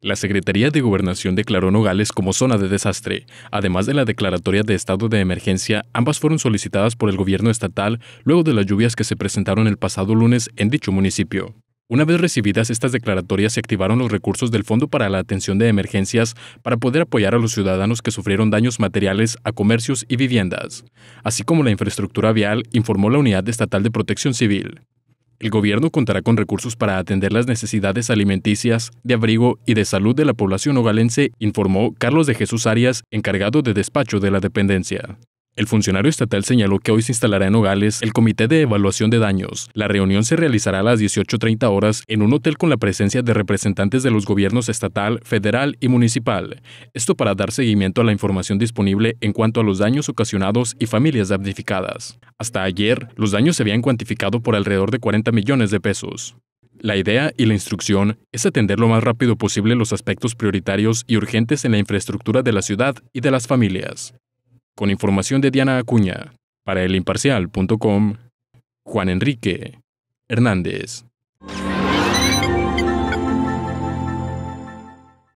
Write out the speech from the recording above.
La Secretaría de Gobernación declaró Nogales como zona de desastre. Además de la declaratoria de estado de emergencia, ambas fueron solicitadas por el gobierno estatal luego de las lluvias que se presentaron el pasado lunes en dicho municipio. Una vez recibidas estas declaratorias, se activaron los recursos del Fondo para la Atención de Emergencias para poder apoyar a los ciudadanos que sufrieron daños materiales a comercios y viviendas, así como la infraestructura vial, informó la Unidad Estatal de Protección Civil el gobierno contará con recursos para atender las necesidades alimenticias, de abrigo y de salud de la población ogalense, informó Carlos de Jesús Arias, encargado de despacho de la dependencia. El funcionario estatal señaló que hoy se instalará en Nogales el Comité de Evaluación de Daños. La reunión se realizará a las 18.30 horas en un hotel con la presencia de representantes de los gobiernos estatal, federal y municipal. Esto para dar seguimiento a la información disponible en cuanto a los daños ocasionados y familias damnificadas. Hasta ayer, los daños se habían cuantificado por alrededor de 40 millones de pesos. La idea y la instrucción es atender lo más rápido posible los aspectos prioritarios y urgentes en la infraestructura de la ciudad y de las familias. Con información de Diana Acuña, para elimparcial.com, Juan Enrique Hernández.